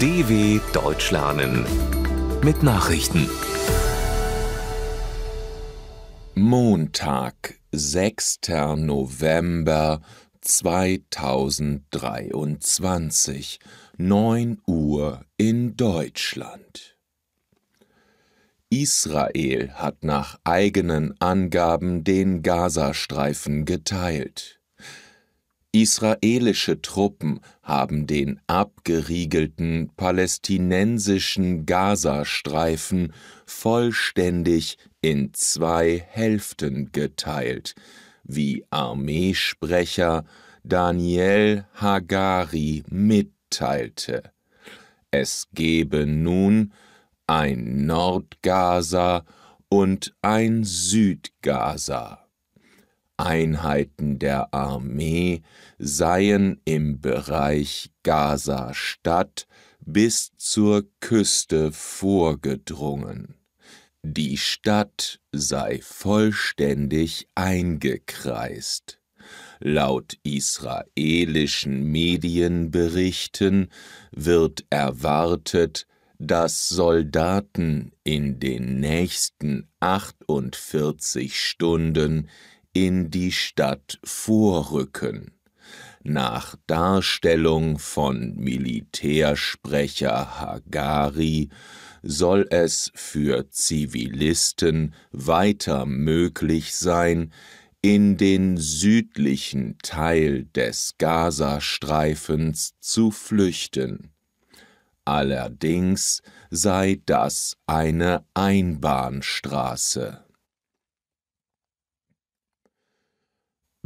DW Deutsch lernen mit Nachrichten. Montag, 6. November 2023, 9 Uhr in Deutschland. Israel hat nach eigenen Angaben den Gazastreifen geteilt. Israelische Truppen haben den abgeriegelten palästinensischen Gazastreifen vollständig in zwei Hälften geteilt, wie Armeesprecher Daniel Hagari mitteilte. Es gebe nun ein Nordgaza und ein Südgaza. Einheiten der Armee seien im Bereich Gaza-Stadt bis zur Küste vorgedrungen. Die Stadt sei vollständig eingekreist. Laut israelischen Medienberichten wird erwartet, dass Soldaten in den nächsten 48 Stunden in die Stadt vorrücken. Nach Darstellung von Militärsprecher Hagari soll es für Zivilisten weiter möglich sein, in den südlichen Teil des Gazastreifens zu flüchten. Allerdings sei das eine Einbahnstraße.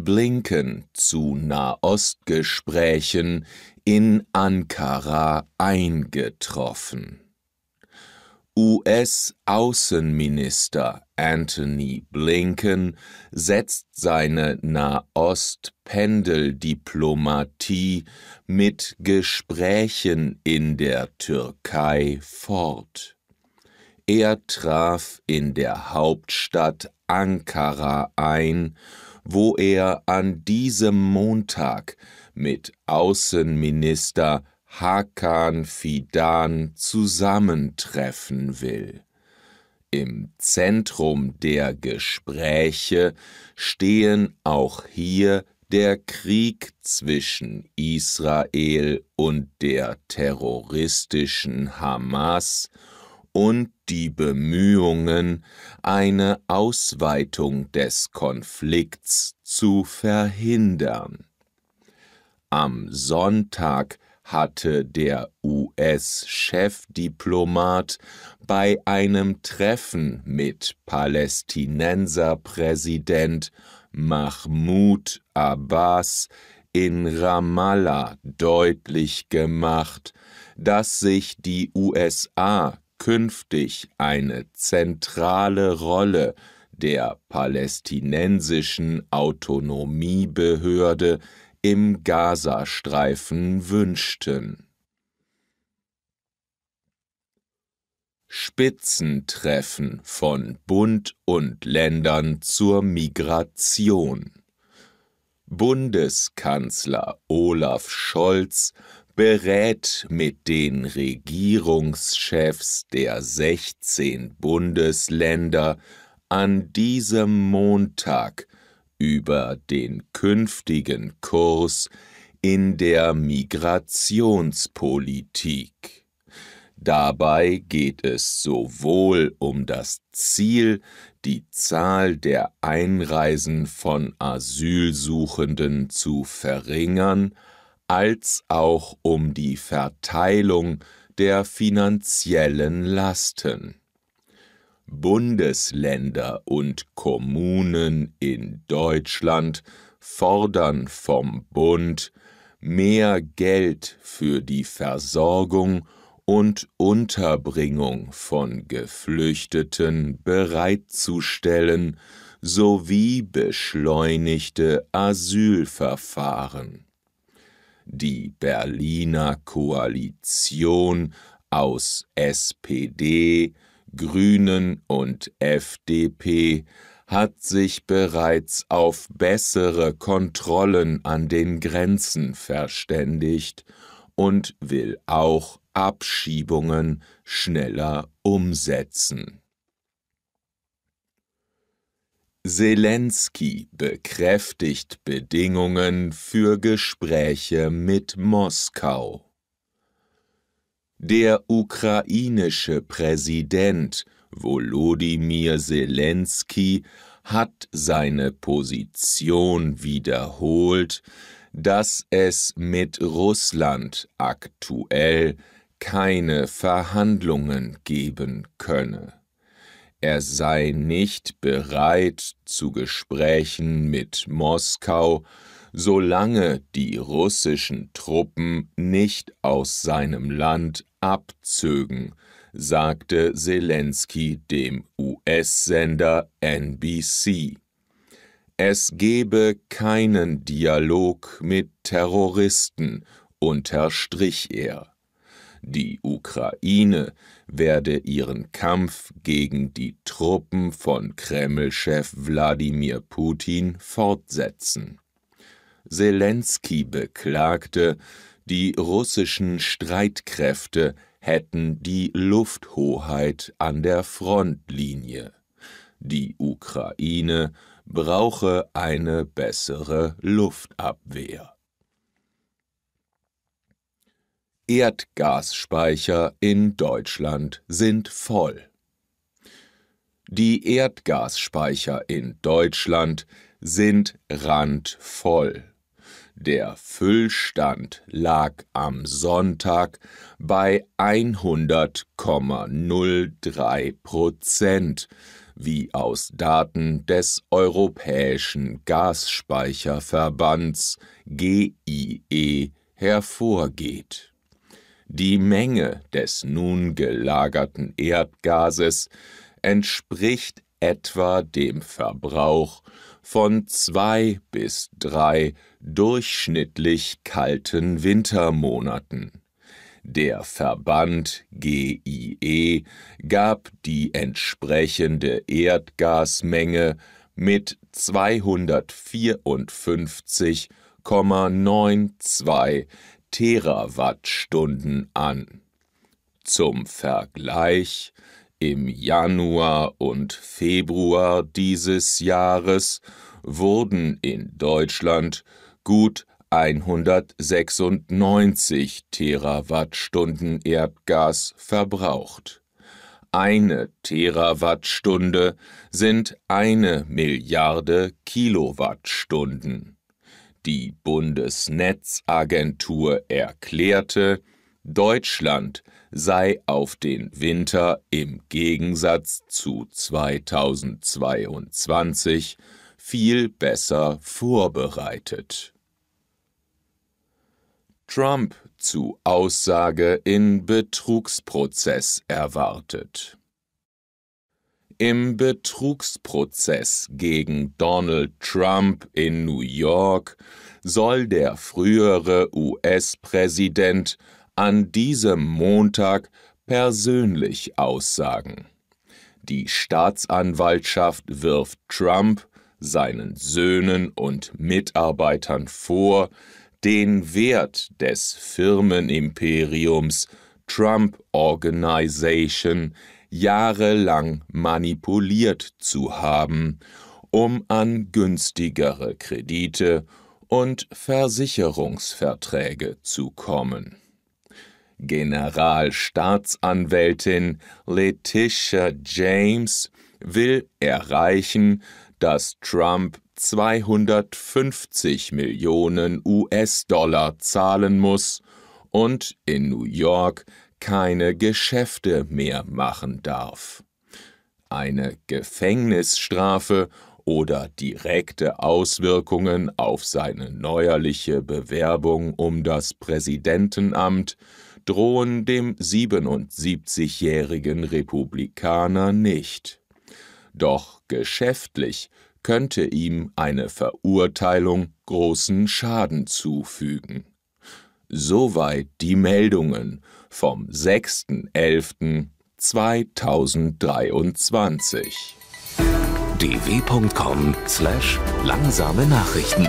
Blinken zu Nahostgesprächen in Ankara eingetroffen. US-Außenminister Anthony Blinken setzt seine Nahost-Pendeldiplomatie mit Gesprächen in der Türkei fort. Er traf in der Hauptstadt Ankara ein wo er an diesem Montag mit Außenminister Hakan Fidan zusammentreffen will. Im Zentrum der Gespräche stehen auch hier der Krieg zwischen Israel und der terroristischen Hamas und die Bemühungen, eine Ausweitung des Konflikts zu verhindern. Am Sonntag hatte der US-Chefdiplomat bei einem Treffen mit Palästinenserpräsident Mahmoud Abbas in Ramallah deutlich gemacht, dass sich die USA künftig eine zentrale Rolle der palästinensischen Autonomiebehörde im Gazastreifen wünschten. Spitzentreffen von Bund und Ländern zur Migration. Bundeskanzler Olaf Scholz berät mit den Regierungschefs der 16 Bundesländer an diesem Montag über den künftigen Kurs in der Migrationspolitik. Dabei geht es sowohl um das Ziel, die Zahl der Einreisen von Asylsuchenden zu verringern, als auch um die Verteilung der finanziellen Lasten. Bundesländer und Kommunen in Deutschland fordern vom Bund mehr Geld für die Versorgung und Unterbringung von Geflüchteten bereitzustellen sowie beschleunigte Asylverfahren die Berliner Koalition aus SPD, Grünen und FDP hat sich bereits auf bessere Kontrollen an den Grenzen verständigt und will auch Abschiebungen schneller umsetzen. Zelensky bekräftigt Bedingungen für Gespräche mit Moskau. Der ukrainische Präsident Volodymyr Zelensky hat seine Position wiederholt, dass es mit Russland aktuell keine Verhandlungen geben könne er sei nicht bereit zu Gesprächen mit Moskau, solange die russischen Truppen nicht aus seinem Land abzögen, sagte Zelensky dem US-Sender NBC. Es gebe keinen Dialog mit Terroristen, unterstrich er. Die Ukraine werde ihren Kampf gegen die Truppen von Kreml-Chef Wladimir Putin fortsetzen. Zelensky beklagte, die russischen Streitkräfte hätten die Lufthoheit an der Frontlinie. Die Ukraine brauche eine bessere Luftabwehr. Erdgasspeicher in Deutschland sind voll. Die Erdgasspeicher in Deutschland sind randvoll. Der Füllstand lag am Sonntag bei 100,03 Prozent, wie aus Daten des Europäischen Gasspeicherverbands GIE hervorgeht die Menge des nun gelagerten Erdgases entspricht etwa dem Verbrauch von zwei bis drei durchschnittlich kalten Wintermonaten. Der Verband GIE gab die entsprechende Erdgasmenge mit 254,92 Terawattstunden an. Zum Vergleich im Januar und Februar dieses Jahres wurden in Deutschland gut 196 Terawattstunden Erdgas verbraucht. Eine Terawattstunde sind eine Milliarde Kilowattstunden. Die Bundesnetzagentur erklärte, Deutschland sei auf den Winter im Gegensatz zu 2022 viel besser vorbereitet. Trump zu Aussage in Betrugsprozess erwartet. Im Betrugsprozess gegen Donald Trump in New York soll der frühere US-Präsident an diesem Montag persönlich aussagen. Die Staatsanwaltschaft wirft Trump, seinen Söhnen und Mitarbeitern vor, den Wert des Firmenimperiums Trump Organization jahrelang manipuliert zu haben, um an günstigere Kredite und Versicherungsverträge zu kommen. Generalstaatsanwältin Letitia James will erreichen, dass Trump 250 Millionen US-Dollar zahlen muss und in New York keine Geschäfte mehr machen darf. Eine Gefängnisstrafe oder direkte Auswirkungen auf seine neuerliche Bewerbung um das Präsidentenamt drohen dem 77-jährigen Republikaner nicht. Doch geschäftlich könnte ihm eine Verurteilung großen Schaden zufügen Soweit die Meldungen vom 6.11.2023. dw.com/langsame Nachrichten